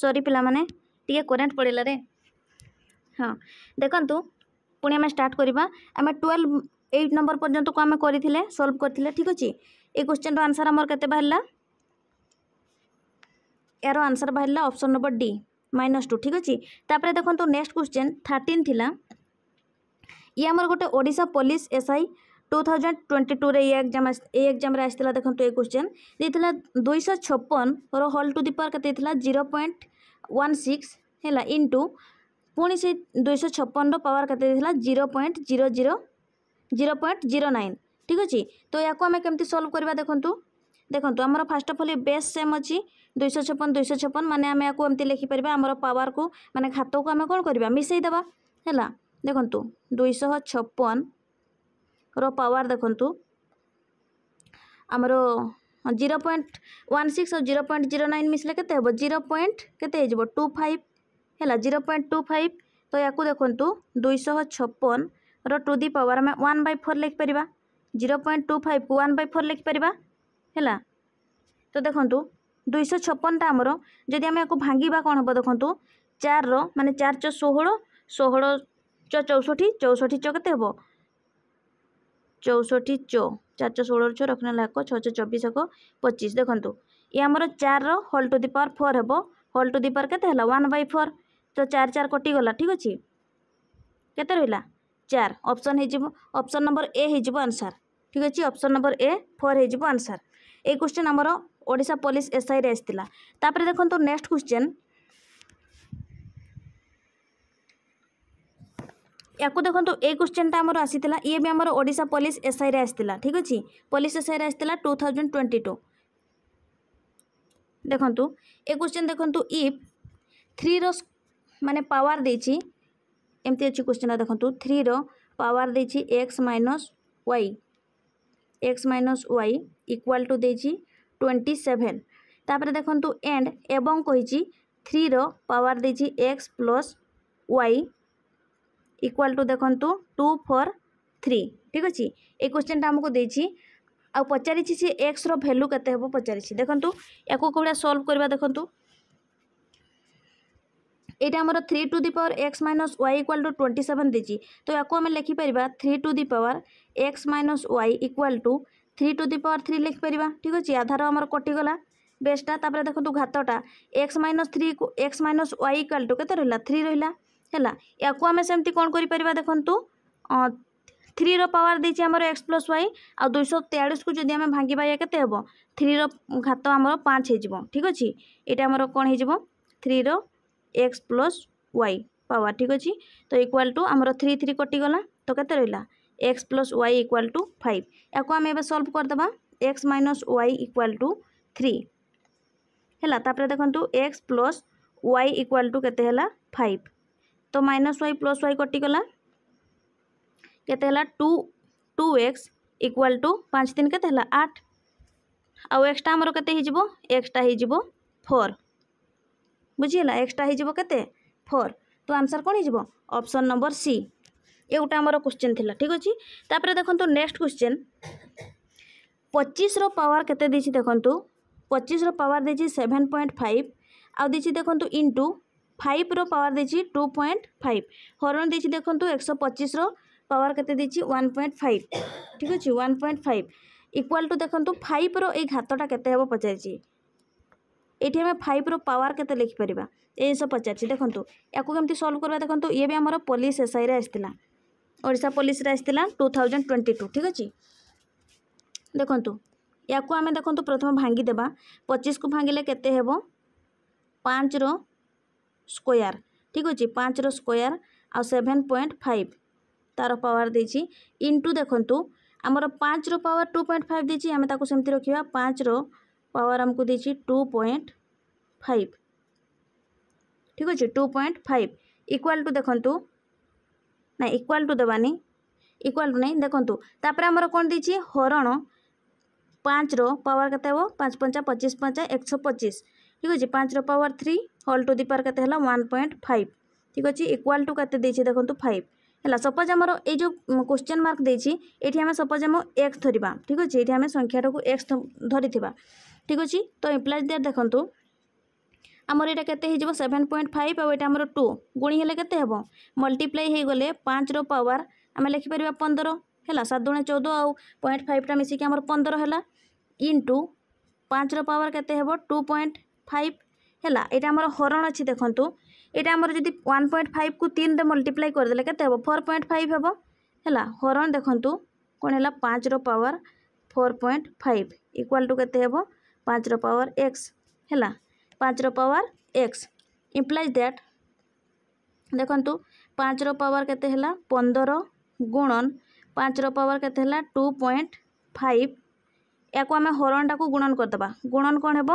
ସରି ପିଲାମାନେ ଟିକେ କରେଣ୍ଟ ପଡ଼ିଲା ରେ ହଁ ଦେଖନ୍ତୁ ପୁଣି ଆମେ ଷ୍ଟାର୍ଟ କରିବା ଆମେ ଟୁଏଲ୍ଭ ଏଇଟ୍ ନମ୍ବର ପର୍ଯ୍ୟନ୍ତକୁ ଆମେ କରିଥିଲେ ସଲ୍ଭ କରିଥିଲେ ଠିକ୍ ଅଛି ଏ କ୍ୱେଶ୍ଚିନ୍ର ଆନ୍ସର୍ ଆମର କେତେ ବାହାରିଲା ଏହାର ଆନ୍ସର୍ ବାହାରିଲା option number D minus two ଠିକ୍ ଅଛି ତାପରେ ଦେଖନ୍ତୁ ନେକ୍ସଟ କ୍ୱେଶ୍ଚିନ୍ ଥାର୍ଟିନ୍ ଥିଲା ଇଏ ଆମର ଗୋଟେ Odisha police SI two thousand twenty ଟୁରେ ଏଇ ଏକ୍ଜାମ୍ ଏଇ ଏକ୍ଜାମ୍ରେ ଆସିଥିଲା ଦେଖନ୍ତୁ ଏ କ୍ୱେଶ୍ଚନ୍ ଦେଇଥିଲା ଦୁଇଶହ ଛପନର ହଲ୍ ଟୁ ଦି ପାୱାର କେତେ ଦେଇଥିଲା ଜିରୋ ପଏଣ୍ଟ ୱାନ୍ ସିକ୍ସ ହେଲା ଇନ୍ଟୁ ପୁଣି ସେଇ ଦୁଇଶହ ଛପନର ପାୱାର କେତେ ଦେଇଥିଲା zero point zero zero zero point zero nine ଠିକ୍ ଅଛି ତ ୟାକୁ ଆମେ କେମିତି ସଲ୍ଭ କରିବା ଦେଖନ୍ତୁ ଦେଖନ୍ତୁ ଆମର first of all base same ଅଛି ଦୁଇଶହ ଛପନ ଦୁଇଶହ ଛପନ ମାନେ ଆମେ ୟାକୁ ଏମିତି ଲେଖିପାରିବା ଆମର ପାୱାରକୁ ମାନେ ଖାତକୁ ଆମେ କ'ଣ କରିବା ମିଶାଇ ଦେବା ହେଲା ଦେଖନ୍ତୁ ଦୁଇଶହ ଛପନ ପାୱାର ଦେଖନ୍ତୁ ଆମର ଜିରୋ ପଏଣ୍ଟ ୱାନ୍ ସିକ୍ସ ଆଉ ଜିରୋ ପଏଣ୍ଟ ଜିରୋ ନାଇନ୍ ମିଶିଲେ କେତେ ହେବ ଜିରୋ ପଏଣ୍ଟ କେତେ ହେଇଯିବ ଟୁ ଫାଇଭ୍ ହେଲା ଜିରୋ ପଏଣ୍ଟ ଟୁ ଫାଇଭ୍ ତ ୟାକୁ ଦେଖନ୍ତୁ ଦୁଇଶହ ଛପନର ଟୁ ଦି ପାୱାର ଆମେ ୱାନ୍ ବାଇ ଫୋର୍ ଲେଖିପାରିବା ଜିରୋ ପଏଣ୍ଟ ଟୁ ଫାଇଭ୍କୁ ୱାନ୍ ବାଇ ଫୋର୍ ଲେଖିପାରିବା ହେଲା ତ ଦେଖନ୍ତୁ ଦୁଇଶହ ଛପନଟା ଆମର ଯଦି ଆମେ ୟାକୁ ଭାଙ୍ଗିବା କ'ଣ ହେବ ଦେଖନ୍ତୁ ଚାରର ମାନେ ଚାର ଚ ଷୋହଳ ଷୋହଳ ଚ ଚଉଷଠି ଚଉଷଠି ଚ କେତେ ହେବ চৌষঠি চো চারশো ষোলর ছ রক্ষণ এক ছশো চবিশ এক পঁচিশ দেখুন ইয়ে আমার চারর whole to the power four হব হোল টু দি পাওয়ার কেতে হল ওয়ান বাই ফোর তো চার চার কটিগলা ঠিক আছে কেতে রহিলা চার অপশন হয়ে অপশন নম্বর এ হয়ে আনসার ঠিক আছে অপশন নম্বর এ ফোর হয়ে আনসার এই কোশ্চেন আমার ওড়শা পুলিশ এসআইরে আসছিল তাপরে দেখুন নেক্সট কোশ্চেন ୟାକୁ ଦେଖନ୍ତୁ ଏଇ କ୍ୱେଶ୍ଚିନ୍ଟା ଆମର ଆସିଥିଲା ଇଏ ବି ଆମର ଓଡ଼ିଶା ପୋଲିସ ଏସ୍ଆଇରେ ଆସିଥିଲା ଠିକ୍ ଅଛି ପୋଲିସ ଏସ୍ଆଇରେ ଆସିଥିଲା ଟୁ ଥାଉଜେଣ୍ଡ ଟ୍ୱେଣ୍ଟି ଟୁ ଦେଖନ୍ତୁ ଏ କ୍ୱେଶ୍ଚିନ୍ ଦେଖନ୍ତୁ ଇଫ୍ থ্রির মানে পাওয়ার দিয়েছি এমতি অছি কোশ্চেনটা দেখুন থ্রির পাওয়ার দিয়েছি x minus y x minus y equal to দিয়েছি টোয়েন্টি সেভেন তাপরে দেখুন এন্ড এবং কইছি থ্রির পাওয়ার দিয়েছি x plus y equal to দেখন্তু টু ফোর থ্রি ঠিক আছে এই কোশ্চেনটা আমাকে দিয়েছি আউ পচারিছি সে এক্সর ভ্যালু কেতে হব পচারিছি দেখন্তু একু কোভিয়া সলভ করিবা দেখন্তু এটা আমার three to the power x minus y equal to twenty seven দিয়েছি তো একু আমি লেখিপারিবা three to the power x minus y equal to three to the power three লেখিপারিবা ঠিক আছে আধার আমার কটিগলা বেসটা তাপরে দেখুন ঘাতটা x minus three x minus y equal to কেতে রহিলা থ্রি রহিলা ହେଲା ୟାକୁ ଆମେ ସେମିତି କ'ଣ କରିପାରିବା ଦେଖନ୍ତୁ থ্রির পাওয়ার দিয়েছি আমার এক্স প্লস ওয়াই আইশ তেয়াশকু যদি আমি ভাঙ্গা ইয়া কেতে হব থ্রির ঘাত আমার পাঁচ হয়ে যাব ঠিক আছে এটা আমার কম হয়ে যাব থ্রির এক্স প্লস ওয়াই পাওয়ার ঠিক আছে তো ইকুয়াল টু আমার থ্রি থ্রি কটিগলা তো কেতে রহলা x plus y equal to five ইয়াকে আমি এবার সলভ করেদেবা x minus y equal to three হল তাপরে দেখুন x plus y equal to কেতে হল ফাইভ ତ ମାଇନସ୍ ୱାଇ ପ୍ଲସ୍ ୱାଇ କଟିଗଲା କେତେ ହେଲା two two x equal to ପାଞ୍ଚ ତିନି କେତେ ହେଲା ଆଠ ଆଉ ଏକ୍ସଟା ଆମର କେତେ ହେଇଯିବ ଏକ୍ସଟା ହେଇଯିବ ଫୋର୍ ବୁଝିହେଲା ଏକ୍ସଟା ହେଇଯିବ କେତେ ଫୋର୍ ତ ଆନ୍ସର୍ କ'ଣ ହେଇଯିବ ଅପସନ୍ ନମ୍ବର ସି ଏ ଗୋଟେ ଆମର କ୍ୱେଶ୍ଚିନ୍ ଥିଲା ଠିକ୍ ଅଛି ତାପରେ ଦେଖନ୍ତୁ ନେକ୍ସଟ କ୍ୱେଶ୍ଚିନ୍ ପଚିଶର ପାୱାର କେତେ ଦେଇଛି ଦେଖନ୍ତୁ ପଚିଶର ପାୱାର ଦେଇଛି ସେଭେନ୍ ପଏଣ୍ଟ ଫାଇଭ ଆଉ ଦେଇଛି ଦେଖନ୍ତୁ ଇଣ୍ଟୁ फाइव रो पावर देखिए टू पॉइंट फाइव हरण देखिए देखो एक सौ पचीस रवर के वन पॉइंट फाइव ठीक अच्छे one point five equal to देखूँ फाइव रई घातटा के पचार ये आम फाइव रवर के लिखिपर यह सब पचार देखते यामी सल्व करवा देखो ये भी आम पुलिस एस आई रहा ओडा पुलिस आ टू थाउजेंड ट्वेंटी टू ठीक अच्छे देखु या को आम देखो प्रथम भांगीदे पचीस को भांगे के पाँच रो স্কোয়ার ঠিক আছে পাঁচর স্কোয়ার আউ সেভেন পয়েন্ট ফাইভ তার পাওয়ার দিয়েছি ইন্টু দেখন্তু আমার পাঁচর পাওয়ার টু পয়েন্ট ফাইভ দিয়েছি আমি তাকে সেমতি রাখবা পাঁচর পাওয়ার আমাকে দিয়েছি টু পয়েন্ট ফাইভ ঠিক আছে two point five equal to দেখন্তু না ইকুয়াল টু দেবানি ইকুয়াল টু নাই দেখন্তু তারপরে আমার কোণ দিয়েছি হরণ পাঁচর পাওয়ার কত হব পাঁচ পঞ্চা পঁচিশ পঞ্চা একশো পঁচিশ ঠিক আছে পাঁচর পাওয়ার থ্রি হল টু দি পাওয়ার কেতে হল ওয়ান পয়েন্ট ফাইভ ঠিক আছে ইকুয়াল টু কেতে দিয়েছে দেখুন ফাইভ ହେଲା ସପୋଜ୍ ଆମର ଏଇ ଯେଉଁ କୋଶ୍ଚିନ୍ ମାର୍କ ଦେଇଛି ଏଠି ଆମେ ସପୋଜ୍ ଆମ ଏକ୍ସ ଧରିବା ଠିକ୍ ଅଛି ଏଠି ଆମେ ସଂଖ୍ୟାଟାକୁ ଏକ୍ସ ଧରିଥିବା ଠିକ୍ ଅଛି ତ ଇମ୍ପ୍ଲାଇଜ୍ ଦେୟାର ଦେଖନ୍ତୁ ଆମର ଏଇଟା କେତେ ହେଇଯିବ ସେଭେନ୍ ପଏଣ୍ଟ ଫାଇଭ୍ ଆଉ ଏଇଟା ଆମର ଟୁ ଗୁଣି ହେଲେ କେତେ ହେବ ମଲ୍ଟିପ୍ଲାଏ ହେଇଗଲେ ପାଞ୍ଚର ପାୱାର ଆମେ ଲେଖିପାରିବା ପନ୍ଦର ହେଲା ସାତ ଦୁଣେ ଚଉଦ ଆଉ ପଏଣ୍ଟ ଫାଇଭ୍ଟା ମିଶିକି ଆମର ପନ୍ଦର ହେଲା ଇନ୍ ଟୁ ପାଞ୍ଚର ପାୱାର କେତେ ହେବ ଟୁ ପଏଣ୍ଟ ফাইভ ହେଲା ଏଇଟା ଆମର ହରଣ ଅଛି ଦେଖନ୍ତୁ ଏଇଟା ଆମର ଯଦି ୱାନ୍ ପଏଣ୍ଟ ଫାଇଭ୍କୁ ତିନିରେ ମଲ୍ଟିପ୍ଲାଏ କରିଦେଲେ କେତେ ହେବ ଫୋର୍ ପଏଣ୍ଟ ଫାଇଭ୍ ହେବ ହେଲା ହରଣ ଦେଖନ୍ତୁ କ'ଣ ହେଲା ପାଞ୍ଚର power four point five equal to କେତେ ହେବ ପାଞ୍ଚର ପାୱାର ଏକ୍ସ ହେଲା ପାଞ୍ଚର ପାୱାର ଏକ୍ସ ଇମ୍ପ୍ଲାଇଜ୍ ଦ୍ୟାଟ୍ ଦେଖନ୍ତୁ ପାଞ୍ଚର ପାୱାର କେତେ ହେଲା ପନ୍ଦର ଗୁଣନ ପାଞ୍ଚର ପାୱାର କେତେ ହେଲା ଟୁ ପଏଣ୍ଟ ଫାଇଭ୍ ୟାକୁ ଆମେ ହରଣଟାକୁ ଗୁଣନ କରିଦେବା ଗୁଣନ କ'ଣ ହେବ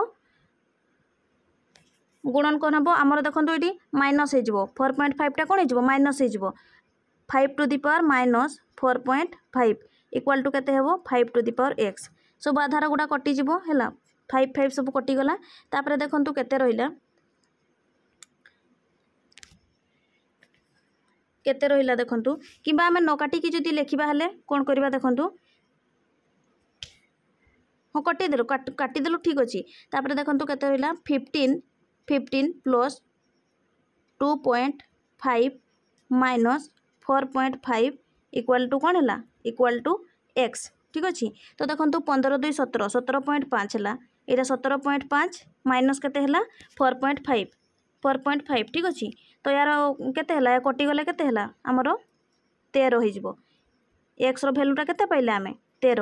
গুণন কোণ হব আমার দেখুন এটি মাইনস হয়ে ফোর পয়েন্ট ফাইভটা কোণ হয়ে মাইনস হয়ে five to the power minus four point five equal to কেতে হব five to the power x সব আধার গুড়া কটিযোগ হল ফাইভ ফাইভ সব কটিগলা তাপরে দেখুন কেতে রহলা কেতে রহলা দেখুন কিংবা আমি নকাটিকি যদি লেখা হলে কোণ করা দেখুন ହଁ କଟେଇଦେଲୁ କାଟିଦେଲୁ ଠିକ୍ ଅଛି ତାପରେ ଦେଖନ୍ତୁ କେତେ ରହିଲା fifteen fifteen plus two point five minus four point five equal to কোণ হল ইকুয়াল টু এক্স ঠিক আছে তো দেখন্তু পনেরো দুই সতের সতের পয়েন্ট পাঁচ হল এটা সতের পয়েন্ট পাঁচ মাইনস কেতে হল four point five four point five ঠিক আছে তো ইয়ার কেতে হল কটিগলে কেতে হল আমার তের হয়েযিব এক্সর ভ্যালুটা কেতে পাইলে আমি তের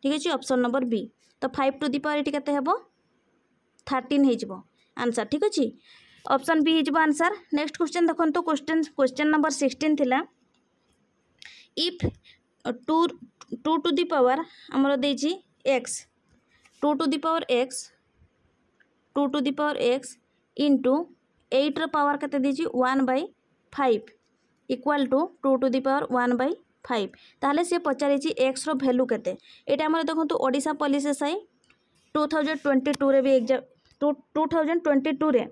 ঠিক আছে অপশন নম্বর বি তো ফাইভ টু দি পাওয়ার এটি কেতে হব থার্টিন হয়েযিব आंसर ठीक अच्छे অপশন বি হয়ে আনসার নেক্সট কোশ্চেন দেখুন কোশ্চেন কোশ্চেন নম্বর সিক্সটিন লা if two two to the power আমার দিয়েছি x two to the power x two to the power x into এইট্র পাওয়ার কেতে দিয়েছি one by five equal to two to the power one by five তাহলে সে পচারিছি এক্সর value কেতে এটা আমার দেখুন Odisha police SI two thousand twenty two রে exam two two thousand twenty ଟୁରେ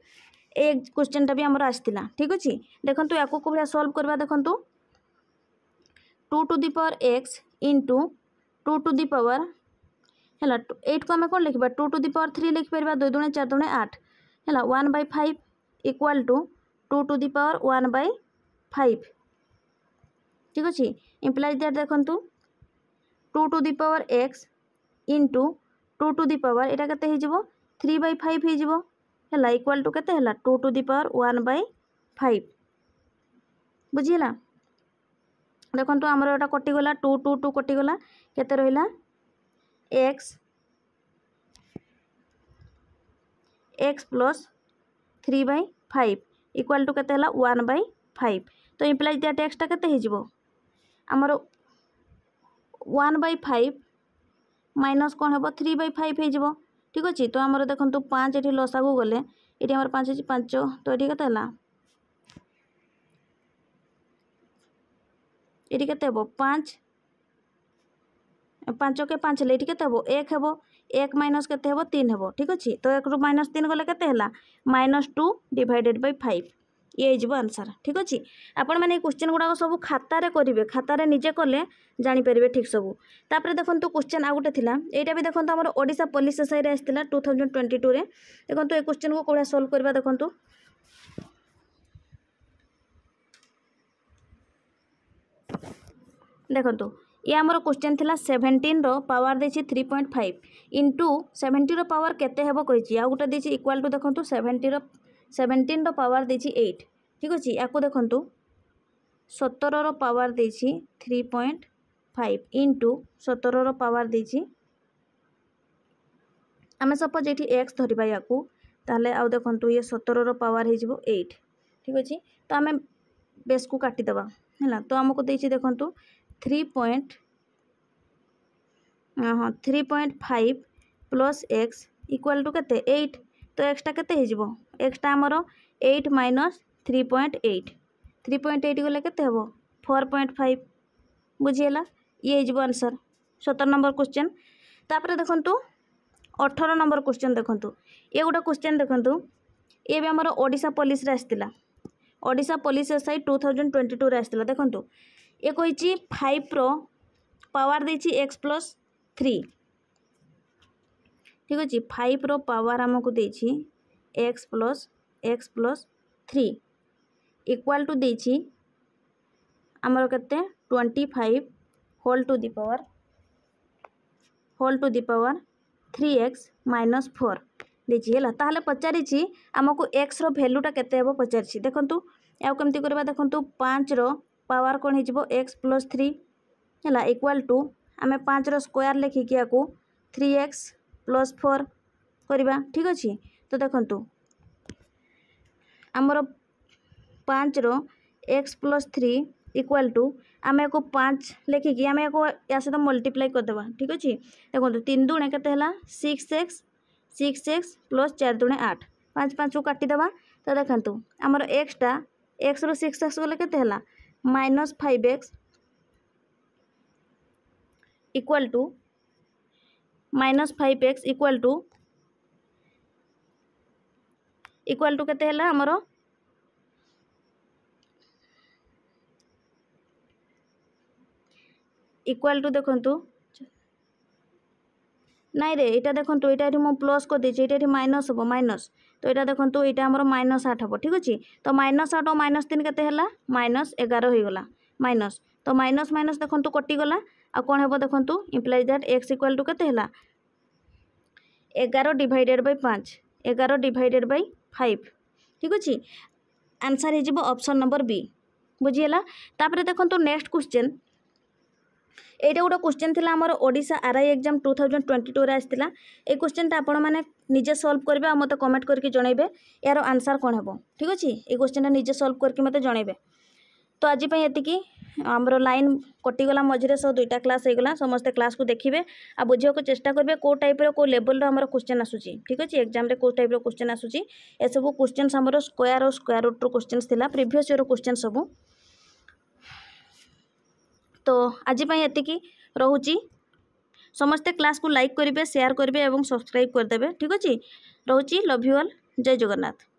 ଏ କୋଶ୍ଚିନ୍ଟା ବି ଆମର ଆସିଥିଲା ଠିକ୍ ଅଛି ଦେଖନ୍ତୁ ୟାକୁ କେଉଁ ଭଳିଆ ସଲ୍ଭ କରିବା ଦେଖନ୍ତୁ two to the power x into two to the power ହେଲା ଏଇଟକୁ ଆମେ କ'ଣ ଲେଖିବା two to the power three ଲେଖିପାରିବା ଦୁଇ ଦୁଣେ ଚାରି ଦୁଣେ ଆଠ ହେଲା one by five equal to two to the power one by five ঠিক আছে ইমপ্লাইজ দ্যাট দেখুন two to the power x into two to the power এটা কেতে হয়ে যাব থ্রি বাই ফাইভ হয়েযিব ହେଲା ଇକ୍ୱାଲ୍ ଟୁ କେତେ ହେଲା two to the power one by five ବୁଝିହେଲା ଦେଖନ୍ତୁ ଆମର ଏଇଟା କଟିଗଲା ଟୁ ଟୁ ଟୁ କଟିଗଲା କେତେ ରହିଲା x x plus three by five equal to কেতে হল ওয়ান বাই ফাইভ তো ইমপ্লাইজ দিয়া ট্যাক্সটা কেতে হয়েযিব আমার ওয়ান বাই ফাইভ মাইনস কম হব থ্রি বাই ফাইভ হয়েযিব ঠিক ଅଛି ତ ଆମର ଦେଖନ୍ତୁ ପାଞ୍ଚ ଏଠି ଲସାକୁ ଗଲେ ଏଠି ଆମର ପାଞ୍ଚ ଅଛି ପାଞ୍ଚ ତ ଏଠି କେତେ ହେଲା এটি কেতে হব পাঁচ পাঁচকে পাঁচ হলে এটি কেতে হব এক হব এক মাইনস কেতে হব তিন হব ঠিক আছে তো একরু মাইনস তিন গলে কেতে হল minus two divided by five ଇଏ ହେଇଯିବ ଆନ୍ସର୍ ଠିକ୍ ଅଛି ଆପଣମାନେ ଏଇ କୋଶ୍ଚିନ୍ ଗୁଡ଼ାକ ସବୁ ଖାତାରେ କରିବେ ଖାତାରେ ନିଜେ କଲେ ଜାଣିପାରିବେ ଠିକ୍ ସବୁ ତାପରେ ଦେଖନ୍ତୁ କୋଶ୍ଚିନ୍ ଆଉ ଗୋଟେ ଥିଲା ଏଇଟା ବି ଦେଖନ୍ତୁ ଆମର ଓଡ଼ିଶା ପୋଲିସ ଏସ୍ଆଇରେ ଆସିଥିଲା ଟୁ ଥାଉଜେଣ୍ଡ ଟ୍ୱେଣ୍ଟି ଟୁରେ ଦେଖନ୍ତୁ ଏ କୋଶ୍ଚିନ୍କୁ କେଉଁଭଳିଆ ସଲ୍ଭ କରିବା ଦେଖନ୍ତୁ ଦେଖନ୍ତୁ ଇଏ ଆମର କୋଶ୍ଚିନ୍ ଥିଲା ସେଭେଣ୍ଟିନ୍ର ପାୱାର ଦେଇଛି ଥ୍ରୀ ପଏଣ୍ଟ ଫାଇଭ୍ ଟୁ ସେଭେଣ୍ଟିର ପାୱାର କେତେ ହେବ କହିଛି ଆଉ ଗୋଟେ ଦେଇଛି ଇକ୍ୱାଲ୍ ଟୁ ଦେଖନ୍ତୁ ସେଭେଣ୍ଟିର ସେଭେଣ୍ଟିନ୍ର ପାୱାର ଦେଇଛି ଏଇଟ୍ ଠିକ୍ ଅଛି ୟାକୁ ଦେଖନ୍ତୁ ସତରର ପାୱାର ଦେଇଛି ଥ୍ରୀ ପଏଣ୍ଟ ଫାଇଭ୍ ଇଣ୍ଟୁ ସତରର ପାୱାର ଦେଇଛି ଆମେ ସପୋଜ୍ ଏଠି ଏକ୍ସ ଧରିବା ୟାକୁ ତାହେଲେ ଆଉ ଦେଖନ୍ତୁ ଇଏ ସତରର ପାୱାର ହେଇଯିବ ଏଇଟ୍ ଠିକ୍ ଅଛି ତ ଆମେ ବେସ୍କୁ କାଟିଦେବା ହେଲା ତ ଆମକୁ ଦେଇଛି ଦେଖନ୍ତୁ থ্রি পয়েন্ট হ্যাঁ three point five plus x equal to কেতে এইট তো এক্সটা কেতে হয়ে যাব এক্সটা আমার eight minus three point eight three point eight গেলে কেতে হব ফোর পয়েন্ট ফাইভ বুঝিগলা ইয়ে হয়ে যাব আনসর সতের নম্বর কোশ্চেন তাপরে দেখুন অঠর নম্বর কোশ্চেন দেখুন ইয়ে গোটা কোশ্চেন দেখুন ইয়ে বি আমার ওড়শা পুলিশে আসছিল Odisha police SI two thousand twenty টুরে আসছিল দেখুন ইয়ে কইছি ফাইভর পাওয়ার দিয়েছি এক্স প্লস থ্রি ঠিক আছে ফাইভর পাওয়ার আমাকে দিয়েছি x plus x plus three equal to দিয়েছি আমার কেতে twenty five whole to the power whole to the power three x minus four দিয়েছি হল তাহলে পচারিছি আমি এক্সর ভ্যালুটা কেতে হব পচারিছি দেখুন ଆଉ କେମିତି କରିବା ଦେଖନ୍ତୁ ପାଞ୍ଚର ପାୱାର କ'ଣ ହେଇଯିବ ଏକ୍ସ ପ୍ଲସ୍ ଥ୍ରୀ ହେଲା ଇକ୍ୱାଲ୍ ଟୁ ଆମେ ପାଞ୍ଚର ସ୍କୋୟାର୍ ଲେଖିକି ଆକୁ ଥ୍ରୀ ଏକ୍ସ ପ୍ଲସ୍ ଫୋର୍ କରିବା ଠିକ୍ ଅଛି तो देख आमर पाँच रक्स प्लस थ्री इक्वाल टू आम एक पाँच लेखिकी आम एक या सहित मल्टीप्लाई करदे ठीक अच्छे देखो तीन दुणे के six x six x plus चार दुणे आठ पाँच पाँच को काटिद तो देखु आमर एक्सटा एक्स रु सिक्स एक्स गले के minus five x equal to minus five x equal to equal to কেতে হল আমার ইকুয়াল টু দেখন্তু নাই রে এটা দেখন্তু এটা এটি মু প্লস করেদেছি এটা এটি মাইনস হব মাইনস তো এটা দেখন্তু এটা আমার মাইনস আট হব ঠিক আছে তো মাইনস আট মাইনস তিন কেতে হল মাইনস এগার হয়ে গলা মাইনস তো মাইনস মাইনস দেখন্তু কটিগলা ଆଉ କ'ଣ ହେବ ଦେଖନ୍ତୁ implies that x equal to କେତେ ହେଲା ଏଗାର ଡିଭାଇଡ଼େଡ଼୍ ବାଇ ପାଞ୍ଚ ଏଗାର ଡିଭାଇଡ଼େଡ଼୍ ବାଇ ফাইভ ঠিক আছে আনসার হয়ে যাব অপশন নম্বর বি বুঝিগলা তাপরে দেখুন নেক্সট কোশ্চেন এইটা গোটে কোশ্চেন লা আমার Odisha RI exam two thousand twenty টুরে আসছিল এই কোশ্চেনটা আপনার মানে নিজে সলভ করবে আর মতো কমেন্ট করি জনাইবে এর আনসার কোণ হব ঠিক আছে এই কোশ্চেনটা নিজে সলভ করি মতো জনাইবে তো আজপাই এতিকি ଆମର ଲାଇନ୍ କଟିଗଲା ମଝିରେ ସବୁ ଦୁଇଟା କ୍ଲାସ୍ ହେଇଗଲା ସମସ୍ତେ କ୍ଲାସ୍କୁ ଦେଖିବେ ଆଉ ବୁଝିବାକୁ ଚେଷ୍ଟା କରିବେ କେଉଁ ଟାଇପ୍ର କେଉଁ ଲେବଲ୍ର ଆମର କ୍ୱେଶ୍ଚନ୍ ଆସୁଛି ଠିକ୍ ଅଛି ଏକ୍ଜାମ୍ରେ କେଉଁ ଟାଇପ୍ର କ୍ୱେଶ୍ଚନ୍ ଆସୁଛି ଏସବୁ କ୍ୱେଶ୍ଚନ୍ସ ଆମର ସ୍କୋୟାର୍ ଆଉ ସ୍କୋୟାର୍ ରୁଟ୍ର କ୍ୱେଶ୍ଚନ୍ସ ଥିଲା ପ୍ରିଭିୟସ୍ ଇୟର୍ କ୍ୱେଶ୍ଚନ୍ ସବୁ ତ ଆଜି ପାଇଁ ଏତିକି ରହୁଛି ସମସ୍ତେ କ୍ଲାସ୍କୁ ଲାଇକ୍ କରିବେ ସେୟାର୍ କରିବେ ଏବଂ ସବସ୍କ୍ରାଇବ୍ କରିଦେବେ ଠିକ୍ ଅଛି ରହୁଛି ଲଭ୍ ୟୁ ଅଲ୍ ଜୟ ଜଗନ୍ନାଥ